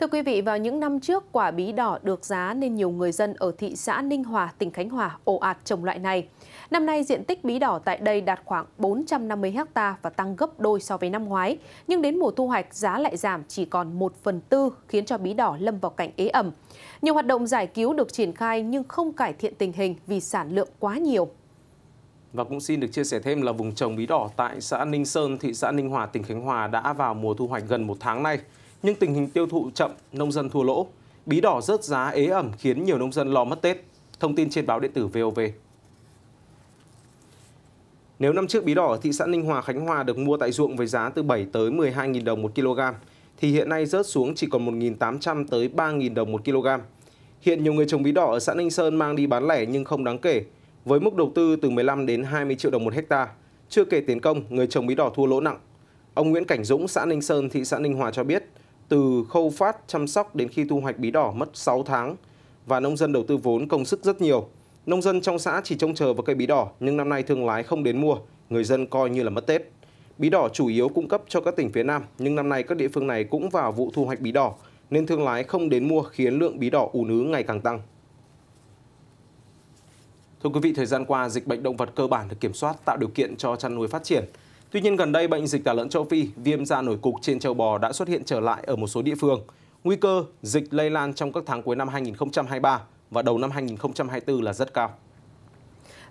Thưa quý vị, vào những năm trước, quả bí đỏ được giá nên nhiều người dân ở thị xã Ninh Hòa, tỉnh Khánh Hòa ồ ạt trồng loại này. Năm nay, diện tích bí đỏ tại đây đạt khoảng 450 ha và tăng gấp đôi so với năm ngoái. Nhưng đến mùa thu hoạch, giá lại giảm chỉ còn 1 phần tư, khiến cho bí đỏ lâm vào cảnh ế ẩm. Nhiều hoạt động giải cứu được triển khai nhưng không cải thiện tình hình vì sản lượng quá nhiều. Và cũng xin được chia sẻ thêm là vùng trồng bí đỏ tại xã Ninh Sơn, thị xã Ninh Hòa, tỉnh Khánh Hòa đã vào mùa thu hoạch gần một tháng nay nhưng tình hình tiêu thụ chậm, nông dân thua lỗ. Bí đỏ rớt giá ế ẩm khiến nhiều nông dân lo mất Tết. Thông tin trên báo điện tử VOV. Nếu năm trước bí đỏ ở thị xã Ninh Hòa, Khánh Hòa được mua tại ruộng với giá từ 7 tới 12.000 đồng 1 kg, thì hiện nay rớt xuống chỉ còn 1.800 tới 3.000 đồng 1 kg. Hiện nhiều người trồng bí đỏ ở xã Ninh Sơn mang đi bán lẻ nhưng không đáng kể, với mức đầu tư từ 15 đến 20 triệu đồng một hecta. Chưa kể tiền công, người trồng bí đỏ thua lỗ nặng. Ông Nguyễn Cảnh Dũng, xã Ninh Sơn, thị xã Ninh Hòa cho biết, từ khâu phát chăm sóc đến khi thu hoạch bí đỏ mất 6 tháng và nông dân đầu tư vốn công sức rất nhiều. Nông dân trong xã chỉ trông chờ vào cây bí đỏ nhưng năm nay thương lái không đến mua, người dân coi như là mất Tết. Bí đỏ chủ yếu cung cấp cho các tỉnh phía Nam nhưng năm nay các địa phương này cũng vào vụ thu hoạch bí đỏ nên thương lái không đến mua khiến lượng bí đỏ ùn ứ ngày càng tăng. Thưa quý vị, thời gian qua, dịch bệnh động vật cơ bản được kiểm soát tạo điều kiện cho chăn nuôi phát triển. Tuy nhiên gần đây bệnh dịch tả lợn châu Phi, viêm da nổi cục trên châu bò đã xuất hiện trở lại ở một số địa phương. Nguy cơ dịch lây lan trong các tháng cuối năm 2023 và đầu năm 2024 là rất cao.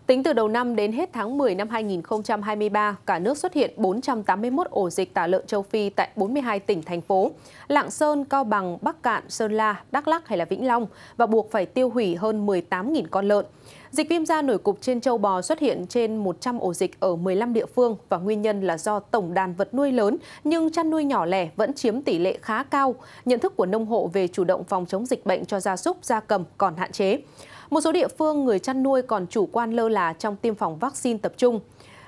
Tính từ đầu năm đến hết tháng 10 năm 2023, cả nước xuất hiện 481 ổ dịch tả lợn châu Phi tại 42 tỉnh, thành phố. Lạng Sơn, Cao Bằng, Bắc Cạn, Sơn La, Đắk Lắc hay là Vĩnh Long và buộc phải tiêu hủy hơn 18.000 con lợn. Dịch viêm da nổi cục trên châu bò xuất hiện trên 100 ổ dịch ở 15 địa phương và nguyên nhân là do tổng đàn vật nuôi lớn nhưng chăn nuôi nhỏ lẻ vẫn chiếm tỷ lệ khá cao. Nhận thức của nông hộ về chủ động phòng chống dịch bệnh cho gia súc, gia cầm còn hạn chế. Một số địa phương người chăn nuôi còn chủ quan lơ là trong tiêm phòng vaccine tập trung.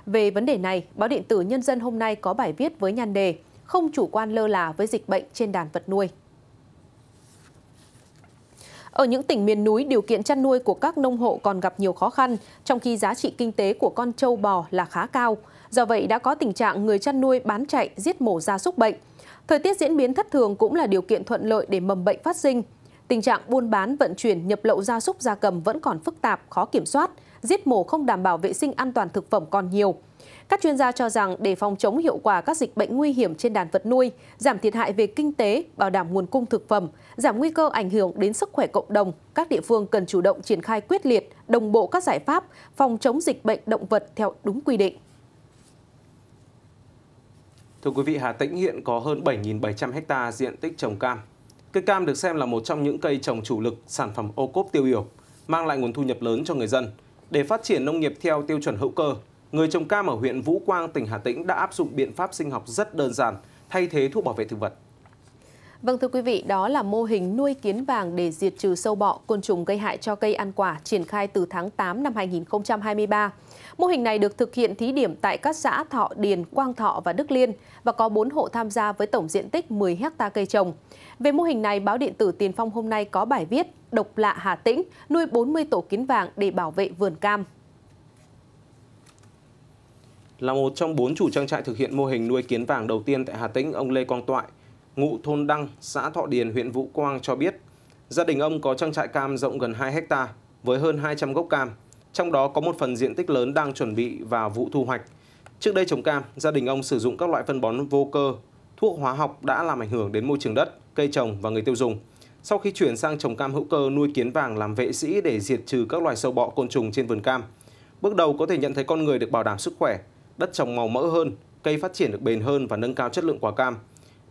Về vấn đề này, báo điện tử Nhân dân hôm nay có bài viết với nhan đề Không chủ quan lơ là với dịch bệnh trên đàn vật nuôi. Ở những tỉnh miền núi, điều kiện chăn nuôi của các nông hộ còn gặp nhiều khó khăn, trong khi giá trị kinh tế của con trâu bò là khá cao. Do vậy đã có tình trạng người chăn nuôi bán chạy, giết mổ gia súc bệnh. Thời tiết diễn biến thất thường cũng là điều kiện thuận lợi để mầm bệnh phát sinh. Tình trạng buôn bán, vận chuyển, nhập lậu gia súc gia cầm vẫn còn phức tạp, khó kiểm soát, giết mổ không đảm bảo vệ sinh an toàn thực phẩm còn nhiều. Các chuyên gia cho rằng để phòng chống hiệu quả các dịch bệnh nguy hiểm trên đàn vật nuôi, giảm thiệt hại về kinh tế, bảo đảm nguồn cung thực phẩm, giảm nguy cơ ảnh hưởng đến sức khỏe cộng đồng, các địa phương cần chủ động triển khai quyết liệt, đồng bộ các giải pháp phòng chống dịch bệnh động vật theo đúng quy định. Thưa quý vị, Hà Tĩnh hiện có hơn 7.700 ha diện tích trồng cam. Cây cam được xem là một trong những cây trồng chủ lực sản phẩm ô cốp tiêu biểu, mang lại nguồn thu nhập lớn cho người dân. Để phát triển nông nghiệp theo tiêu chuẩn hữu cơ, người trồng cam ở huyện Vũ Quang, tỉnh Hà Tĩnh đã áp dụng biện pháp sinh học rất đơn giản, thay thế thuốc bảo vệ thực vật. Vâng thưa quý vị, đó là mô hình nuôi kiến vàng để diệt trừ sâu bọ, côn trùng gây hại cho cây ăn quả triển khai từ tháng 8 năm 2023. Mô hình này được thực hiện thí điểm tại các xã Thọ Điền, Quang Thọ và Đức Liên và có 4 hộ tham gia với tổng diện tích 10 hecta cây trồng. Về mô hình này, báo điện tử Tiền Phong hôm nay có bài viết Độc lạ Hà Tĩnh nuôi 40 tổ kiến vàng để bảo vệ vườn cam là một trong bốn chủ trang trại thực hiện mô hình nuôi kiến vàng đầu tiên tại Hà Tĩnh, ông Lê Quang Toại, ngụ thôn Đăng, xã Thọ Điền, huyện Vũ Quang cho biết, gia đình ông có trang trại cam rộng gần 2 hecta với hơn 200 gốc cam, trong đó có một phần diện tích lớn đang chuẩn bị vào vụ thu hoạch. Trước đây trồng cam, gia đình ông sử dụng các loại phân bón vô cơ, thuốc hóa học đã làm ảnh hưởng đến môi trường đất, cây trồng và người tiêu dùng. Sau khi chuyển sang trồng cam hữu cơ nuôi kiến vàng làm vệ sĩ để diệt trừ các loài sâu bọ côn trùng trên vườn cam, bước đầu có thể nhận thấy con người được bảo đảm sức khỏe, đất trồng màu mỡ hơn, cây phát triển được bền hơn và nâng cao chất lượng quả cam.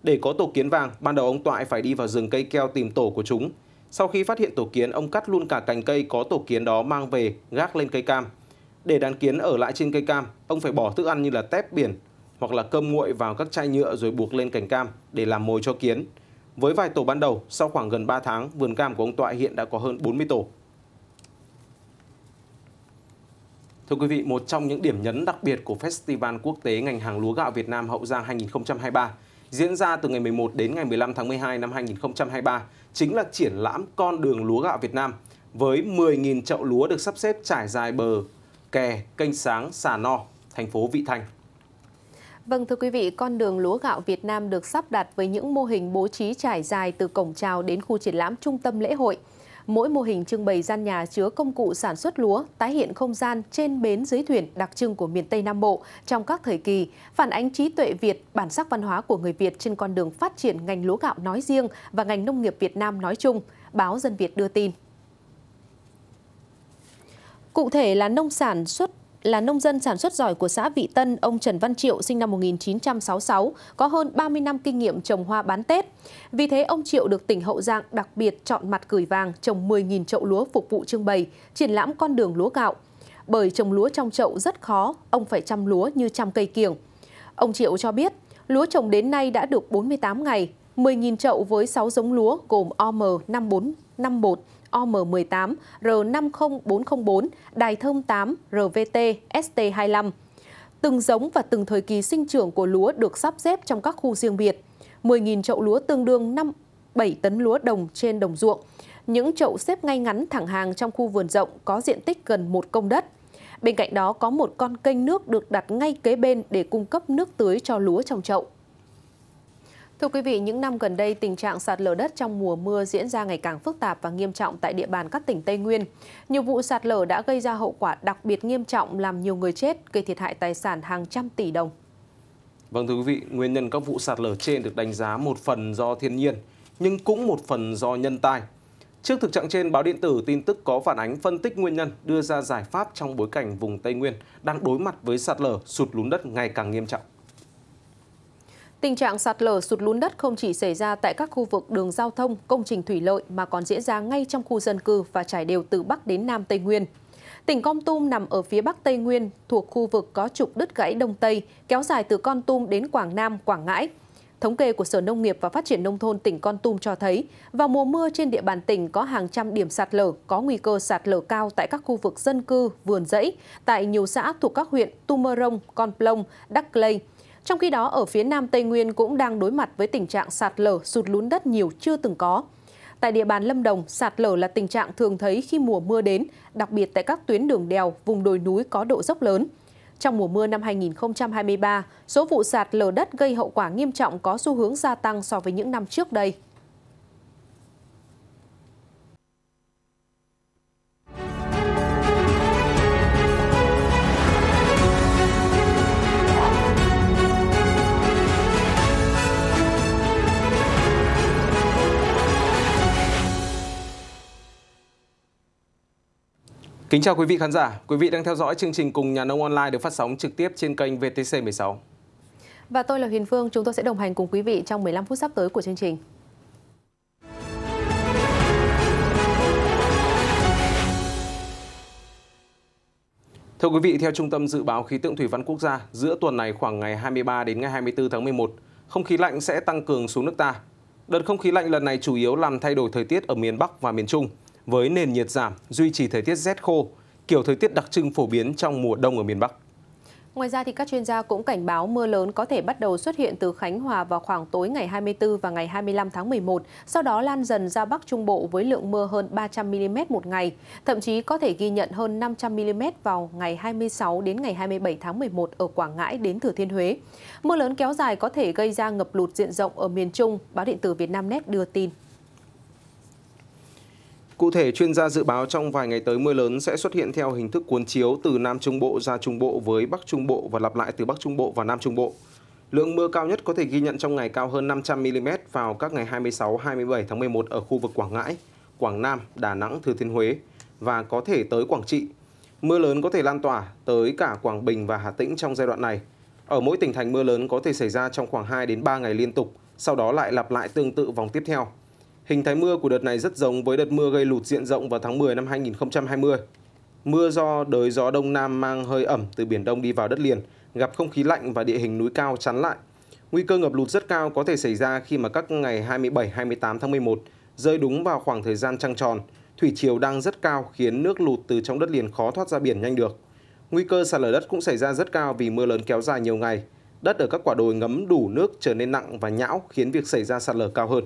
Để có tổ kiến vàng, ban đầu ông Toại phải đi vào rừng cây keo tìm tổ của chúng. Sau khi phát hiện tổ kiến, ông cắt luôn cả cành cây có tổ kiến đó mang về, gác lên cây cam. Để đàn kiến ở lại trên cây cam, ông phải bỏ thức ăn như là tép biển hoặc là cơm nguội vào các chai nhựa rồi buộc lên cành cam để làm mồi cho kiến. Với vài tổ ban đầu, sau khoảng gần 3 tháng, vườn cam của ông Toại hiện đã có hơn 40 tổ. Thưa quý vị, một trong những điểm nhấn đặc biệt của Festival Quốc tế ngành hàng lúa gạo Việt Nam Hậu Giang 2023 diễn ra từ ngày 11 đến ngày 15 tháng 12 năm 2023 chính là triển lãm Con đường lúa gạo Việt Nam với 10.000 chậu lúa được sắp xếp trải dài bờ kè kênh sáng xà No, thành phố Vị Thanh. Vâng thưa quý vị, con đường lúa gạo Việt Nam được sắp đặt với những mô hình bố trí trải dài từ cổng chào đến khu triển lãm trung tâm lễ hội. Mỗi mô hình trưng bày gian nhà chứa công cụ sản xuất lúa, tái hiện không gian trên bến dưới thuyền đặc trưng của miền Tây Nam Bộ trong các thời kỳ, phản ánh trí tuệ Việt, bản sắc văn hóa của người Việt trên con đường phát triển ngành lúa gạo nói riêng và ngành nông nghiệp Việt Nam nói chung, báo Dân Việt đưa tin. Cụ thể là nông sản xuất là nông dân sản xuất giỏi của xã Vị Tân, ông Trần Văn Triệu sinh năm 1966, có hơn 30 năm kinh nghiệm trồng hoa bán Tết. Vì thế, ông Triệu được tỉnh Hậu Giang đặc biệt chọn mặt cửi vàng trồng 10.000 chậu lúa phục vụ trưng bày, triển lãm con đường lúa gạo. Bởi trồng lúa trong chậu rất khó, ông phải chăm lúa như chăm cây kiểng. Ông Triệu cho biết, lúa trồng đến nay đã được 48 ngày, 10.000 chậu với 6 giống lúa gồm OM5451, OM18, R50404, Đài Thông 8, RVT, ST25. Từng giống và từng thời kỳ sinh trưởng của lúa được sắp xếp trong các khu riêng biệt. 10.000 chậu lúa tương đương 5, 7 tấn lúa đồng trên đồng ruộng. Những chậu xếp ngay ngắn thẳng hàng trong khu vườn rộng có diện tích gần một công đất. Bên cạnh đó có một con kênh nước được đặt ngay kế bên để cung cấp nước tưới cho lúa trong chậu. Thưa quý vị, những năm gần đây, tình trạng sạt lở đất trong mùa mưa diễn ra ngày càng phức tạp và nghiêm trọng tại địa bàn các tỉnh Tây Nguyên. Nhiều vụ sạt lở đã gây ra hậu quả đặc biệt nghiêm trọng làm nhiều người chết, gây thiệt hại tài sản hàng trăm tỷ đồng. Vâng thưa quý vị, nguyên nhân các vụ sạt lở trên được đánh giá một phần do thiên nhiên, nhưng cũng một phần do nhân tai. Trước thực trạng trên, báo điện tử tin tức có phản ánh phân tích nguyên nhân, đưa ra giải pháp trong bối cảnh vùng Tây Nguyên đang đối mặt với sạt lở, sụt lún đất ngày càng nghiêm trọng. Tình trạng sạt lở sụt lún đất không chỉ xảy ra tại các khu vực đường giao thông, công trình thủy lợi mà còn diễn ra ngay trong khu dân cư và trải đều từ Bắc đến Nam Tây Nguyên. Tỉnh Con Tum nằm ở phía Bắc Tây Nguyên, thuộc khu vực có trục đứt gãy Đông Tây, kéo dài từ Con Tum đến Quảng Nam, Quảng Ngãi. Thống kê của Sở Nông nghiệp và Phát triển Nông thôn tỉnh Con Tum cho thấy, vào mùa mưa trên địa bàn tỉnh có hàng trăm điểm sạt lở, có nguy cơ sạt lở cao tại các khu vực dân cư, vườn rẫy, tại nhiều xã thuộc các huyện Tumorong, Con Plong, Đắc Lây. Trong khi đó, ở phía Nam Tây Nguyên cũng đang đối mặt với tình trạng sạt lở, sụt lún đất nhiều chưa từng có. Tại địa bàn Lâm Đồng, sạt lở là tình trạng thường thấy khi mùa mưa đến, đặc biệt tại các tuyến đường đèo, vùng đồi núi có độ dốc lớn. Trong mùa mưa năm 2023, số vụ sạt lở đất gây hậu quả nghiêm trọng có xu hướng gia tăng so với những năm trước đây. Kính chào quý vị khán giả, quý vị đang theo dõi chương trình cùng nhà nông online được phát sóng trực tiếp trên kênh VTC16. Và tôi là Huyền Phương, chúng tôi sẽ đồng hành cùng quý vị trong 15 phút sắp tới của chương trình. Thưa quý vị, theo Trung tâm Dự báo Khí tượng Thủy văn Quốc gia, giữa tuần này khoảng ngày 23 đến ngày 24 tháng 11, không khí lạnh sẽ tăng cường xuống nước ta. Đợt không khí lạnh lần này chủ yếu làm thay đổi thời tiết ở miền Bắc và miền Trung – với nền nhiệt giảm, duy trì thời tiết rét khô, kiểu thời tiết đặc trưng phổ biến trong mùa đông ở miền Bắc. Ngoài ra, thì các chuyên gia cũng cảnh báo mưa lớn có thể bắt đầu xuất hiện từ Khánh Hòa vào khoảng tối ngày 24 và ngày 25 tháng 11, sau đó lan dần ra Bắc Trung Bộ với lượng mưa hơn 300mm một ngày, thậm chí có thể ghi nhận hơn 500mm vào ngày 26 đến ngày 27 tháng 11 ở Quảng Ngãi đến Thừa Thiên Huế. Mưa lớn kéo dài có thể gây ra ngập lụt diện rộng ở miền Trung, báo điện tử Vietnamnet đưa tin. Cụ thể, chuyên gia dự báo trong vài ngày tới mưa lớn sẽ xuất hiện theo hình thức cuốn chiếu từ Nam Trung Bộ ra Trung Bộ với Bắc Trung Bộ và lặp lại từ Bắc Trung Bộ và Nam Trung Bộ. Lượng mưa cao nhất có thể ghi nhận trong ngày cao hơn 500mm vào các ngày 26-27 tháng 11 ở khu vực Quảng Ngãi, Quảng Nam, Đà Nẵng, Thừa Thiên Huế và có thể tới Quảng Trị. Mưa lớn có thể lan tỏa tới cả Quảng Bình và Hà Tĩnh trong giai đoạn này. Ở mỗi tỉnh thành mưa lớn có thể xảy ra trong khoảng 2 đến 3 ngày liên tục, sau đó lại lặp lại tương tự vòng tiếp theo. Hình thái mưa của đợt này rất giống với đợt mưa gây lụt diện rộng vào tháng 10 năm 2020. Mưa do đới gió đông nam mang hơi ẩm từ biển Đông đi vào đất liền, gặp không khí lạnh và địa hình núi cao chắn lại. Nguy cơ ngập lụt rất cao có thể xảy ra khi mà các ngày 27-28 tháng 11 rơi đúng vào khoảng thời gian trăng tròn. Thủy triều đang rất cao khiến nước lụt từ trong đất liền khó thoát ra biển nhanh được. Nguy cơ sạt lở đất cũng xảy ra rất cao vì mưa lớn kéo dài nhiều ngày. Đất ở các quả đồi ngấm đủ nước trở nên nặng và nhão khiến việc xảy ra sạt lở cao hơn.